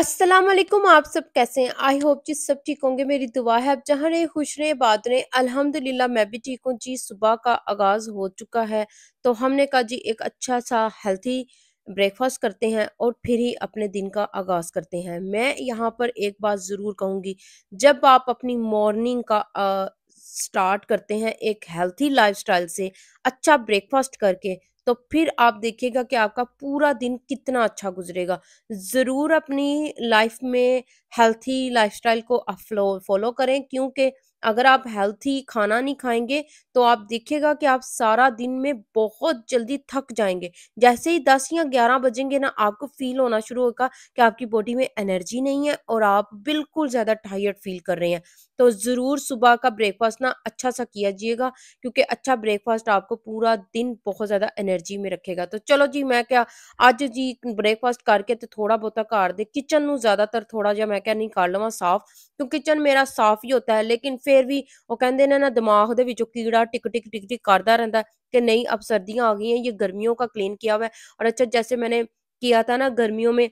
वालेकुम आप सब कैसे हैं आई होप जी सब ठीक होंगे मेरी दुआ है आप जहाँ रहे खुश रहे बाद रहे अल्हम्दुलिल्लाह मैं भी ठीक हूँ जी सुबह का आगाज़ हो चुका है तो हमने कहा जी एक अच्छा सा हेल्थी ब्रेकफास्ट करते हैं और फिर ही अपने दिन का आगाज़ करते हैं मैं यहाँ पर एक बात ज़रूर कहूंगी जब आप अपनी मॉर्निंग का स्टार्ट करते हैं एक हेल्थी लाइफस्टाइल से अच्छा ब्रेकफास्ट करके तो फिर आप देखिएगा कि आपका पूरा दिन कितना अच्छा गुजरेगा ज़रूर अपनी लाइफ में हेल्थी लाइफस्टाइल को फॉलो करें क्योंकि अगर आप हेल्थी खाना नहीं खाएंगे तो आप देखिएगा कि आप सारा दिन में बहुत जल्दी थक जाएंगे जैसे ही दस या ग्यारह बजेंगे ना आपको फील होना शुरू होगा कि आपकी बॉडी में एनर्जी नहीं है और आप बिल्कुल ज़्यादा टायर्ड फील कर रहे हैं तो ज़रूर सुबह का ब्रेकफास्ट ना अच्छा सा किया जाइएगा क्योंकि अच्छा ब्रेकफास्ट आपको पूरा दिन बहुत ज़्यादा एनर्जी में रखेगा तो चलो जी मैं क्या अज जी ब्रेकफास्ट करके तो थोड़ा बहुत घर तो दे किचन ज्यादातर थोड़ा जहा मैं क्या नहीं कर ਕਰ साफ क्योंकि ਕਿਚਨ मेरा साफ ही होता है लेकिन फिर भी वह कहें ਨੇ ਨਾ ਦਿਮਾਗ कीड़ा टिक टिक टिक टिक करता रहता है कि नहीं अब सर्दियां आ गई हैं ये गर्मियों का क्लीन किया हुआ है और अच्छा जैसे मैंने किया था ना गर्मियों में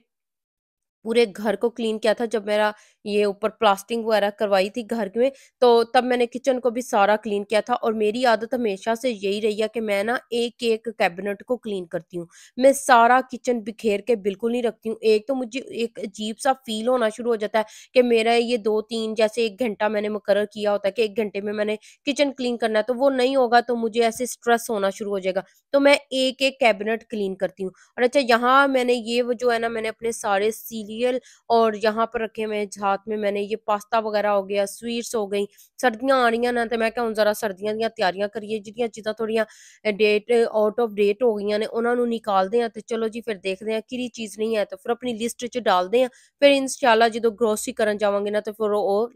पूरे घर को क्लीन किया था जब मेरा ये ऊपर प्लास्टिंग वगैरह करवाई थी घर में तो तब मैंने किचन को भी सारा क्लीन किया था और मेरी आदत हमेशा से यही रही है कि मैं ना एक एक कैबिनेट को क्लीन करती हूँ मैं सारा किचन बिखेर के बिल्कुल नहीं रखती हूँ एक तो मुझे एक अजीब सा फील होना शुरू हो जाता है कि मेरा ये दो तीन जैसे एक घंटा मैंने मुकर किया होता है कि एक घंटे में मैंने किचन क्लीन करना है तो वो नहीं होगा तो मुझे ऐसे स्ट्रेस होना शुरू हो जाएगा तो मैं एक एक कैबिनेट क्लीन करती हूँ और अच्छा यहाँ मैंने ये जो है ना मैंने अपने सारे सील नारियल और यहाँ पर रखे हुए हैं हाथ में मैंने ये पास्ता वगैरह हो गया स्वीट्स हो गई सर्दियां आ रही ना तो मैं क्या जरा सर्दियों दियाँ तैयारियां करिए ਜਿਹੜੀਆਂ चीजा थोड़िया डेट आउट ऑफ डेट हो गई ने उन्होंने ਨੂੰ ਨਿਕਾਲਦੇ तो चलो जी फिर देखते हैं कि चीज नहीं है तो फिर अपनी लिस्ट ਲਿਸਟ 'ਚ ਡਾਲਦੇ ਆ ਫਿਰ जो ग्रोसरी कर जावे ना तो फिर वो ਉਹ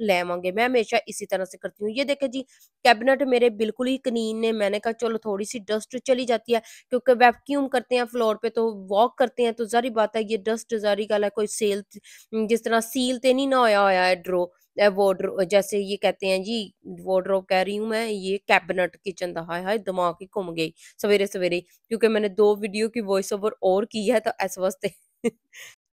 मैं हमेशा इसी तरह से करती हूँ ये देखे जी कैबिनेट मेरे बिल्कुल ही कनीन ने मैंने कहा चलो थोड़ी सी डस्ट चली जाती है क्योंकि वैक्यूम करते हैं फ्लोर पे तो वॉक करते हैं तो जारी बात है ये डस्ट जारी गल है कोई सेल जिस तरह सील तो नहीं ना होया होया ड्रो वार्ड्रो जैसे ये कहते हैं जी वार्ड्रोब कह रही हूँ मैं ये कैबिनेट किचन का हाय हाय दिमाग ही घूम गई सवेरे सवेरे क्योंकि मैंने दो वीडियो की वॉइस ओवर और की है तो इस वास्ते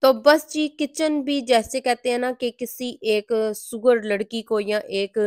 तो बस जी किचन भी जैसे कहते हैं ना कि किसी एक सुगर लड़की को या एक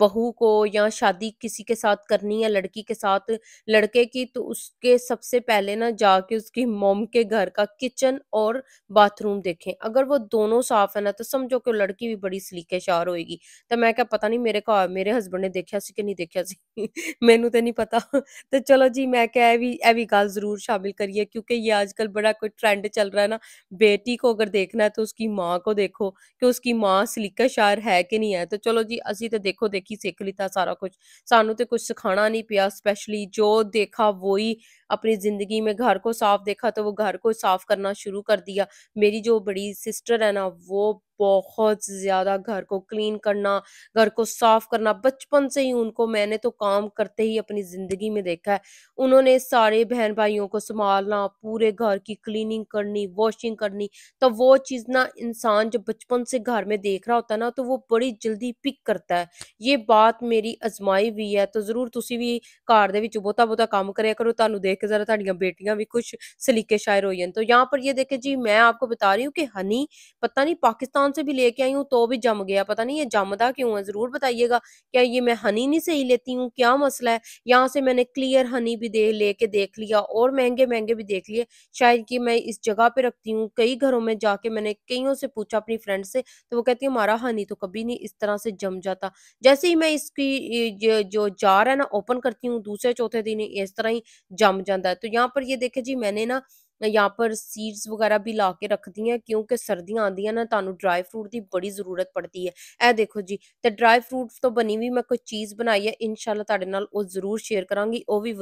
बहू को या शादी किसी के साथ करनी है लड़की के साथ लड़के की तो उसके सबसे पहले ना जाके उसकी मोम के घर का किचन और बाथरूम देखें अगर वो दोनों साफ है ना तो समझो कि लड़की भी बड़ी सलीके शार होगी तो मैं क्या पता नहीं मेरे घर मेरे हस्बैंड ने देखा सी कि नहीं देखा सी मैनू तो नहीं पता तो चलो जी मैं क्या भी ए भी गल जरूर शामिल करिए क्योंकि ये आजकल बड़ा कोई ट्रेंड चल रहा है ना बेटी को अगर देखना है तो उसकी माँ को देखो कि उसकी माँ सलीका शायर है कि नहीं है तो ਚਲੋ ਜੀ ਅਸੀਂ ਤਾਂ ਦੇਖੋ ਦੇਖੀ ਸਿੱਖ ਲਿੱਤਾ ਸਾਰਾ ਕੁਝ ਸਾਨੂੰ ਤੇ ਕੁਝ ਸਿਖਾਣਾ ਨਹੀਂ ਪਿਆ ਸਪੈਸ਼ਲੀ ਜੋ ਦੇਖਾ ਵੋਈ अपनी ज़िंदगी में घर को साफ देखा तो वो घर को साफ करना शुरू कर दिया मेरी जो बड़ी सिस्टर है ना वो बहुत ज़्यादा घर को क्लीन करना घर को साफ करना बचपन से ही उनको मैंने तो काम करते ही अपनी ज़िंदगी में देखा है उन्होंने सारे बहन भाइयों को संभालना पूरे घर की क्लीनिंग करनी वॉशिंग करनी तो वो चीज़ ना इंसान जब बचपन से घर में देख रहा होता है ना तो वो बड़ी जल्दी पिक करता है ये बात मेरी अजमाई हुई है तो ज़रूर तुम भी घर के बहुता बहुता काम करे करो तुम देख देखे जरा थोड़िया बेटिया भी कुछ सलीके शायर ਸ਼ਾਇਰ तो यहाँ पर ये देखे जी मैं आपको बता रही हूँ कि हनी पता नहीं पाकिस्तान से भी लेके आई हूँ तो भी जम गया पता नहीं ये जमदा क्यों है जरूर बताइएगा क्या ये मैं हनी नहीं सही लेती हूँ क्या मसला है यहाँ से मैंने क्लियर हनी भी दे लेके देख लिया और महंगे महंगे भी देख लिए शायद की मैं इस जगह पे रखती हूँ कई घरों में जाके मैंने कईयों से पूछा अपनी फ्रेंड से तो वो कहती है हमारा हनी तो कभी नहीं इस तरह से जम जाता जैसे ही मैं इसकी जो जार है ना ओपन करती हूँ दूसरे चौथे दिन इस तरह ही जम जाता है तो यहाँ पर ये देखे जी मैंने ना यहाँ पर सीड्स वगैरह भी ला के रखदी हैं ਕਿਉਂਕਿ ਸਰਦੀਆਂ ਆਂਦੀਆਂ ਨਾ ਤੁਹਾਨੂੰ ਡਰਾਈ ਫਰੂਟ ਦੀ ਬੜੀ ਜ਼ਰੂਰਤ ਪੜਦੀ ਹੈ ਇਹ ਦੇਖੋ ਜੀ ਤੇ ਡਰਾਈ ਫਰੂਟ ਤੋਂ ਬਣੀ ਵੀ ਮੈਂ ਕੋਈ ਚੀਜ਼ ਬਣਾਈ ਹੈ ਇਨਸ਼ਾਅੱਲਾ ਤੁਹਾਡੇ ਨਾਲ ਉਹ ਜ਼ਰੂਰ ਸ਼ੇਅਰ ਕਰਾਂਗੀ ਉਹ ਵੀ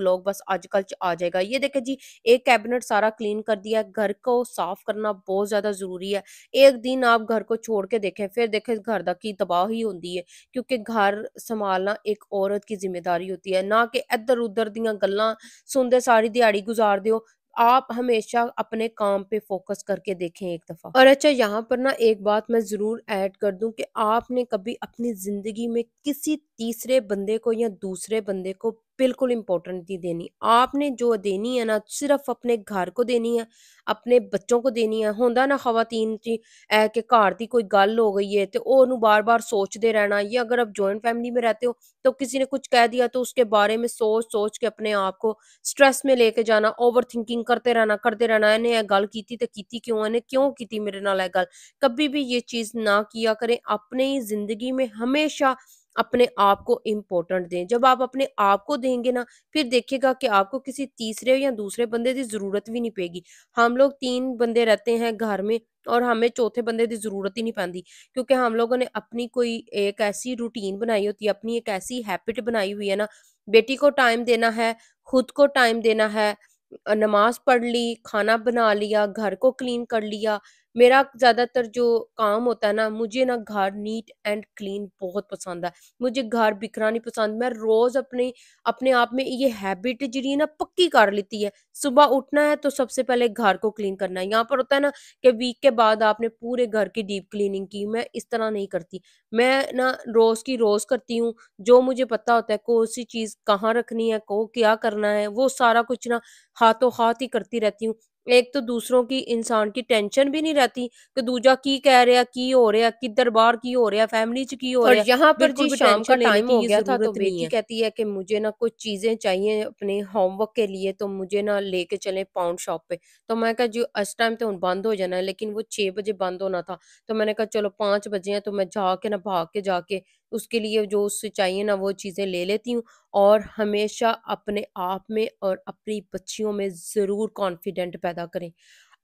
आ जाएगा ये देखे जी एक कैबिनेट सारा क्लीन कर दिया घर को साफ करना बहुत ज़्यादा ज़रूरी है एक दिन आप घर को छोड़ के देखें फिर देखें घर का की दबाव ही होती है क्योंकि घर संभालना एक औरत की जिम्मेदारी होती है ना कि इधर उधर दल सुनते सारी दिहाड़ी गुजार दो आप हमेशा अपने काम पे फोकस करके देखें एक दफ़ा और अच्छा यहाँ पर ना एक बात मैं ज़रूर ऐड कर दूं कि आपने कभी अपनी ज़िंदगी में किसी तीसरे बंदे को या दूसरे बंदे को बिल्कुल इंपॉर्टेंट नहीं देनी आपने जो देनी है ना सिर्फ अपने घर को देनी है अपने बच्चों को देनी है होंदा ना खातन की ए के घर की कोई गल हो गई है तो ओनू बार बार सोचते रहना या अगर आप जॉइंट फैमिली में रहते हो तो किसी ने कुछ कह दिया तो उसके बारे में सोच सोच के अपने आप को स्ट्रेस में लेके जाना ओवर थिंकिंग करते रहना करते रहना इन्हें यह गल की तो की क्यों इन्हें क्यों की मेरे नाल गल कभी भी ये चीज़ ना किया करें अपनी ज़िंदगी में हमेशा अपने आप को इम्पोर्टेंट दें जब आप अपने आप को देंगे ना फिर देखिएगा कि आपको किसी तीसरे या दूसरे बंदे की जरूरत भी नहीं पेगी हम लोग तीन बंदे रहते हैं घर में और हमें चौथे बंदे की जरूरत ही नहीं पाती क्योंकि हम लोगों ने अपनी कोई एक ऐसी रूटीन बनाई होती है अपनी एक ऐसी हैबिट बनाई हुई है ना बेटी को टाइम देना है खुद को टाइम देना है नमाज पढ़ ली खाना बना लिया घर को क्लीन कर लिया मेरा ज़्यादातर जो काम होता है ना मुझे ना घर नीट एंड क्लीन बहुत पसंद है मुझे घर बिखरा नहीं पसंद मैं रोज़ अपने अपने आप में ये हैबिट जी ना पक्की कर लेती है सुबह उठना है तो सबसे पहले घर को क्लीन करना है यहाँ पर होता है ना कि वीक के बाद आपने पूरे घर की डीप क्लीनिंग की मैं इस तरह नहीं करती मैं ना रोज़ की रोज़ करती हूँ जो मुझे पता होता है कौन सी चीज़ कहाँ रखनी है को क्या करना है वो सारा कुछ ना हाथों हाथ ही करती रहती हूँ एक तो दूसरों की इंसान की टेंशन भी नहीं रहती कि दूजा की कह रहा की हो रहा है किधर बाहर की हो रहा है फैमिली च की हो रहा है यहाँ पर जी शाम का टाइम हो गया था तो बेटी कहती है कि मुझे ना कुछ चीजें चाहिए अपने होमवर्क के लिए तो मुझे ना लेके चले पाउंड शॉप पे तो मैं कहा जो इस टाइम तो हम बंद हो जाना है लेकिन वो छह बजे बंद होना था तो मैंने कहा चलो पांच बजे हैं तो मैं जाके ना भाग के जाके उसके लिए जो उससे चाहिए ना वो चीज़ें ले लेती हूँ और हमेशा अपने आप में और अपनी बच्चियों में ज़रूर कॉन्फिडेंट पैदा करें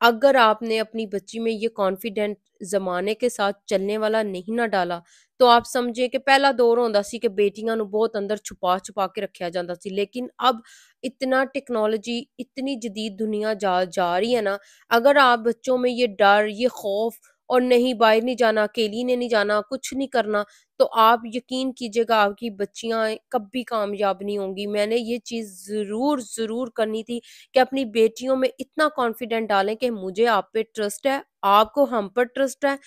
अगर आपने अपनी बच्ची में ये कॉन्फिडेंट जमाने के साथ चलने वाला नहीं ना डाला तो आप समझे कि पहला दौर होता कि बेटिया बहुत अंदर छुपा छुपा के रखा जाता सी लेकिन अब इतना टेक्नोलॉजी इतनी जदीद दुनिया जा जा रही है ना अगर आप बच्चों में ये डर ये खौफ और नहीं बाहर नहीं जाना अकेली ने नहीं जाना कुछ नहीं करना तो आप यकीन कीजिएगा आपकी बच्चियां कभी कामयाब नहीं होंगी मैंने ये चीज़ ज़रूर ज़रूर करनी थी कि अपनी बेटियों में इतना कॉन्फिडेंट डालें कि मुझे आप पे ट्रस्ट है आपको हम पर ट्रस्ट है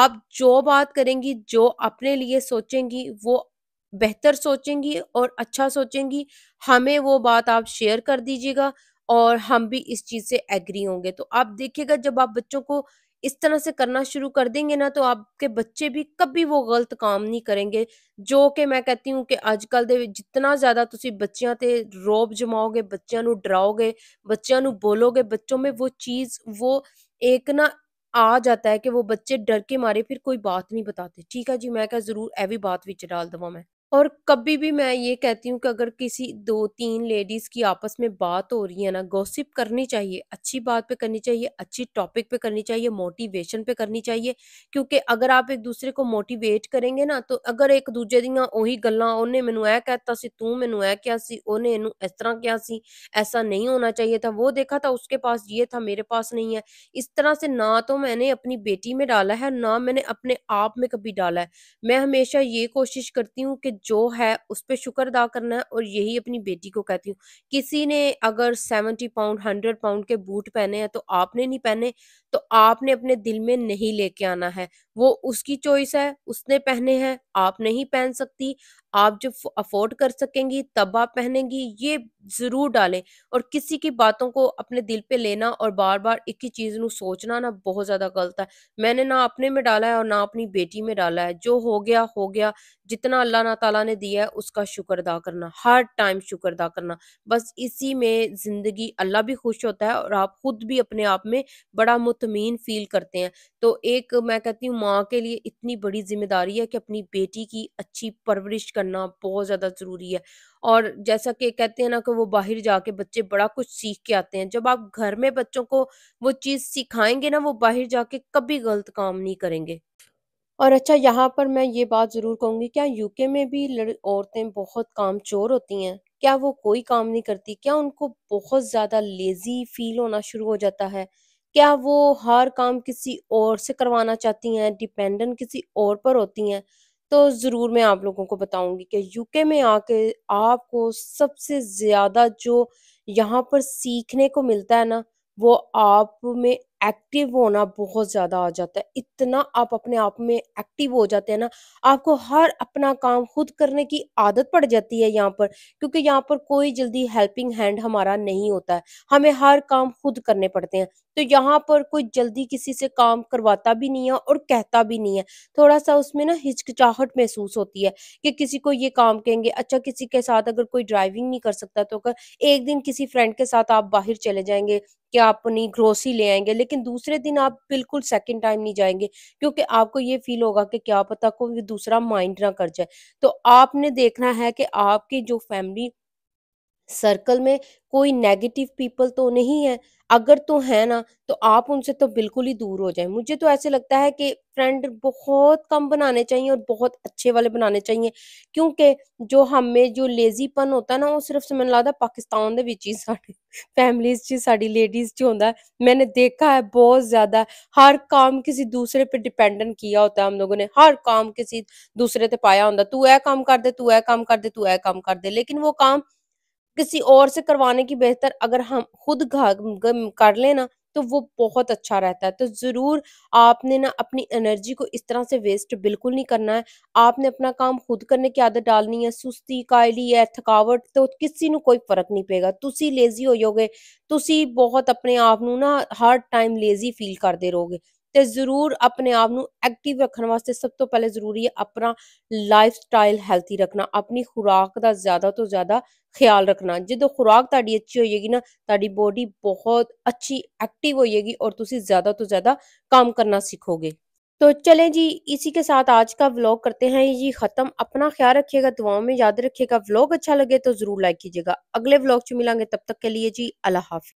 आप जो बात करेंगी जो अपने लिए सोचेंगी वो बेहतर सोचेंगी और अच्छा सोचेंगी हमें वो बात आप शेयर कर दीजिएगा और हम भी इस चीज़ से एग्री होंगे तो आप देखिएगा जब आप बच्चों को इस तरह से करना शुरू कर देंगे ना तो आपके बच्चे भी कभी वो गलत काम नहीं करेंगे जो कि मैं कहती हूँ कि अजकल ਕੱਲ ਦੇ ਜਿੰਨਾ ਜ਼ਿਆਦਾ से रोब जमाओगे बच्चों डराओगे बच्चों बोलोगे बच्चों में वो चीज वो एक ना आ जाता है कि वो बच्चे डर के मारे फिर कोई बात नहीं बताते ठीक है जी मैं क्या जरूर एवी बात विच डाल देवां मैं और कभी भी मैं ये कहती हूँ कि अगर किसी दो तीन लेडीज़ की आपस में बात हो रही है ना, गॉसिप करनी चाहिए, अच्छी बात पे करनी चाहिए, अच्छी टॉपिक पे करनी चाहिए, मोटिवेशन पे करनी चाहिए। क्योंकि अगर आप एक-दूसरे को मोटिवेट करेंगे ना, तो अगर एक-दूजे दियाँ ਉਹੀ गल् उन्हें मैं ऐ कहता ਤਾ तू ਤੂੰ ऐ क्या ਕਿਹਾ ਸੀ, ਉਹਨੇ ਇਹਨੂੰ ਇਸ ਤਰ੍ਹਾਂ ऐसा नहीं होना चाहिए था, वो देखा था उसके पास ये था, मेरे पास नहीं है।" इस तरह से ना तो मैंने अपनी बेटी में डाला है, ना मैंने अपने आप में कभी डाला है। मैं हमेशा ये कोशिश करती हूँ कि जो है उस पर शुक्र अदा करना है और यही अपनी बेटी को कहती हूँ किसी ने अगर सेवेंटी पाउंड हंड्रेड पाउंड के बूट पहने हैं तो आपने नहीं पहने तो आपने अपने दिल में नहीं लेके आना है वो उसकी चॉइस है उसने पहने हैं आप नहीं पहन सकती आप जब अफोर्ड कर सकेंगी तब आप पहनेंगी ये जरूर डालें और किसी की बातों को अपने दिल पे लेना और बार बार एक ही चीज़ ਨੂੰ सोचना ना बहुत ज्यादा गलत है मैंने ना अपने में डाला है और ना अपनी बेटी में डाला है जो हो गया हो गया जितना अल्लाह ना ताला ने दिया है उसका शुक्र अदा करना हर टाइम शुक्र अदा करना बस इसी में ज़िंदगी अल्लाह भी खुश होता है और आप खुद भी अपने आप में बड़ा मुतमिन फील करते हैं तो एक मैं कहती हूँ माँ के लिए इतनी बड़ी जिम्मेदारी है कि अपनी बेटी की अच्छी परवरिश करना बहुत ज़्यादा ज़रूरी है और जैसा कि कहते हैं ना कि वो बाहर जाके बच्चे बड़ा कुछ सीख के आते हैं जब आप घर में बच्चों को वो चीज़ सिखाएंगे ना वो बाहर जाके कभी गलत काम नहीं करेंगे और अच्छा यहाँ पर मैं ये बात ज़रूर कहूँगी क्या यूके में भी औरतें बहुत काम चोर होती हैं क्या वो कोई काम नहीं करती क्या उनको बहुत ज़्यादा लेज़ी फील होना शुरू हो जाता है क्या वो हर काम किसी और से करवाना चाहती हैं डिपेंडेंट किसी और पर होती हैं तो ज़रूर मैं आप लोगों को बताऊंगी कि यूके में आके आपको सबसे ज़्यादा जो यहाँ पर सीखने को मिलता है ना वो आप में एक्टिव होना बहुत ज़्यादा आ जाता है इतना आप अपने आप में एक्टिव हो जाते हैं ना आपको हर अपना काम खुद करने की आदत पड़ जाती है यहाँ पर क्योंकि यहाँ पर कोई जल्दी हेल्पिंग हैंड हमारा नहीं होता है हमें हर काम खुद करने पड़ते हैं तो यहाँ पर कोई जल्दी किसी से काम करवाता भी नहीं है और कहता भी नहीं है थोड़ा सा उसमें ना हिचकिचाहट महसूस होती है कि किसी को ये काम कहेंगे अच्छा किसी के साथ अगर कोई ड्राइविंग नहीं कर सकता तो अगर एक दिन किसी फ्रेंड के साथ आप बाहर चले जाएंगे कि आप अपनी ग्रोसरी ले आएंगे लेकिन दूसरे दिन आप बिल्कुल सेकेंड टाइम नहीं जाएंगे क्योंकि आपको ये फील होगा कि क्या पता कोई दूसरा माइंड ना कर जाए तो आपने देखना है कि आपकी जो फैमिली सर्कल में कोई नेगेटिव पीपल तो नहीं है अगर तो है ना तो आप उनसे तो बिल्कुल ही दूर हो जाए मुझे तो ऐसे लगता है कि फ्रेंड बहुत कम बनाने चाहिए और बहुत अच्छे वाले बनाने चाहिए क्योंकि जो हमें जो लेजीपन होता है ना वो सिर्फ मैंने लगता पाकिस्तान के ਵਿੱਚ ਹੀ फैमिलीज ਫੈਮਲੀਜ਼ साड़ी लेडीज ਲੇਡੀਜ਼ होता है मैंने देखा है बहुत ज़्यादा हर काम किसी दूसरे पर डिपेंडेंट किया होता है हम लोगों ने हर काम किसी दूसरे पर पाया होता तू ए काम कर दे तू ए काम कर दे तू ए काम कर दे लेकिन वो काम किसी और से करवाने की बेहतर अगर हम खुद कर लेना तो वो बहुत अच्छा रहता है तो ज़रूर आपने ना अपनी एनर्जी को इस तरह से वेस्ट बिल्कुल नहीं करना है आपने अपना काम खुद करने की आदत डालनी है सुस्ती कायली है थकावट तो किसी ਨੂੰ कोई फर्क नहीं पेगा तुसी लेजी हो जाओगे तुसी बहुत अपने आप ना हर टाइम लेजी फील करते रहोगे ਤੇ ਜ਼ਰੂਰ ਆਪਣੇ ਆਪ ਨੂੰ ਐਕਟਿਵ ਰੱਖਣ ਵਾਸਤੇ ਸਭ ਤੋਂ ਪਹਿਲੇ ਜ਼ਰੂਰੀ ਹੈ ਆਪਣਾ ਲਾਈਫ ਸਟਾਈਲ ਹੈਲਥੀ ਰੱਖਣਾ ਆਪਣੀ ਖੁਰਾਕ ਦਾ ਜ਼ਿਆਦਾ ਤੋਂ ਜ਼ਿਆਦਾ ਖਿਆਲ ਰੱਖਣਾ ਜਦੋਂ ਖੁਰਾਕ ਤੁਹਾਡੀ ਅੱਛੀ ਹੋਏਗੀ ਨਾ ਤੁਹਾਡੀ ਬੋਡੀ ਬਹੁਤ ਅੱਛੀ ਐਕਟਿਵ ਹੋਏਗੀ और तुम ज़्यादा तो ज़्यादा काम करना सीखोगे तो चलें जी इसी के साथ आज का व्लॉग करते हैं जी ख़त्म अपना ख्याल रखिएगा दुआओं में याद रखिएगा व्लॉग अच्छा लगे तो ज़रूर लाइक कीजिएगा अगले व्लॉग च मिलेंगे तब तक के लिए जी अल्लाह हाफि